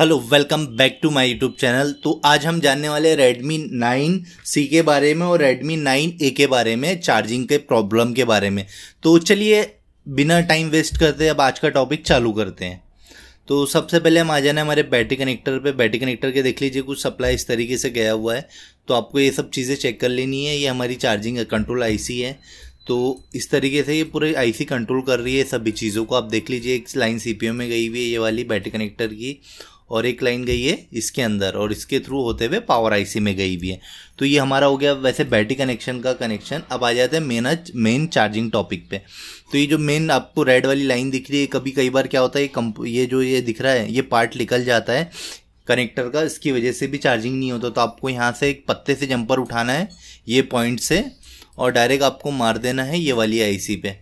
hello welcome back to my YouTube channel तो आज हम जानने वाले रेडमी 9C के बारे में और रेडमी 9A के बारे में चार्जिंग के प्रॉब्लम के बारे में तो चलिए बिना टाइम वेस्ट करते अब आज का टॉपिक चालू करते हैं तो सबसे पहले हम आ जाना हमारे बैटरी कनेक्टर पे बैटरी कनेक्टर के देख लीजिए कुछ सप्लाई इस तरीके से गया हुआ है तो आपको ये सब चीज़ें चेक कर लेनी है ये हमारी चार्जिंग कंट्रोल आई है तो इस तरीके से ये पूरे आईसी कंट्रोल कर रही है सभी चीज़ों को आप देख लीजिए एक लाइन सीपीयू में गई हुई है ये वाली बैटरी कनेक्टर की और एक लाइन गई है इसके अंदर और इसके थ्रू होते हुए पावर आईसी में गई भी है तो ये हमारा हो गया वैसे बैटरी कनेक्शन का कनेक्शन अब आ जाते हैं मेन मेन चार्जिंग टॉपिक पे तो ये जो मेन आपको रेड वाली लाइन दिख रही है कभी कई बार क्या होता है ये ये जो ये दिख रहा है ये पार्ट निकल जाता है कनेक्टर का इसकी वजह से भी चार्जिंग नहीं होता तो आपको यहाँ से एक पत्ते से जंपर उठाना है ये पॉइंट से और डायरेक्ट आपको मार देना है ये वाली आईसी पे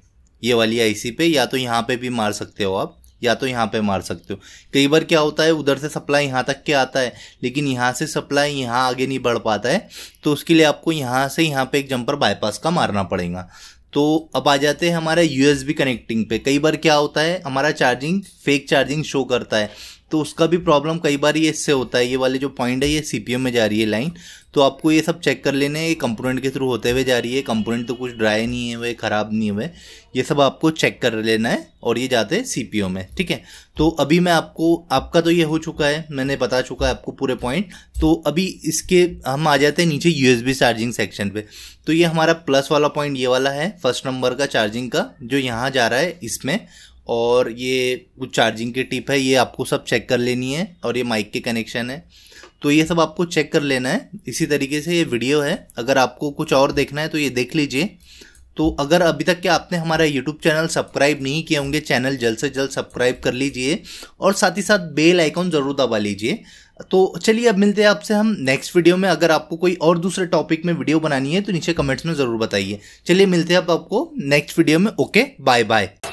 ये वाली आईसी पे या तो यहाँ पे भी मार सकते हो आप या तो यहाँ पे मार सकते हो कई बार क्या होता है उधर से सप्लाई यहाँ तक के आता है लेकिन यहाँ से सप्लाई यहाँ आगे नहीं बढ़ पाता है तो उसके लिए आपको यहाँ से यहाँ पे एक जंपर बाईपास का मारना पड़ेगा तो अब आ जाते हैं हमारे यूएसबी कनेक्टिंग पे कई बार क्या होता है हमारा चार्जिंग फेक चार्जिंग शो करता है तो उसका भी प्रॉब्लम कई बार ये इससे होता है ये वाले जो पॉइंट है ये सी में जा रही है लाइन तो आपको ये सब चेक कर लेने ये कंपोनेंट के थ्रू होते हुए जा रही है कंपोनेंट तो कुछ ड्राई नहीं है वे ख़राब नहीं हुए ये सब आपको चेक कर लेना है और ये जाते हैं सी में ठीक है तो अभी मैं आपको आपका तो ये हो चुका है मैंने बता चुका है आपको पूरे पॉइंट तो अभी इसके हम आ जाते हैं नीचे यू चार्जिंग सेक्शन पे तो ये हमारा प्लस वाला पॉइंट ये वाला है फर्स्ट नंबर का चार्जिंग का जो यहाँ जा रहा है इसमें और ये कुछ चार्जिंग की टिप है ये आपको सब चेक कर लेनी है और ये माइक के कनेक्शन है तो ये सब आपको चेक कर लेना है इसी तरीके से ये वीडियो है अगर आपको कुछ और देखना है तो ये देख लीजिए तो अगर अभी तक के आपने हमारा यूट्यूब चैनल सब्सक्राइब नहीं किए होंगे चैनल जल्द से जल्द सब्सक्राइब कर लीजिए और साथ ही साथ बेल आइकॉन ज़रूर दबा लीजिए तो चलिए अब मिलते हैं आपसे हम नेक्स्ट वीडियो में अगर आपको कोई और दूसरे टॉपिक में वीडियो बनानी है तो नीचे कमेंट्स में ज़रूर बताइए चलिए मिलते हैं अब आपको नेक्स्ट वीडियो में ओके बाय बाय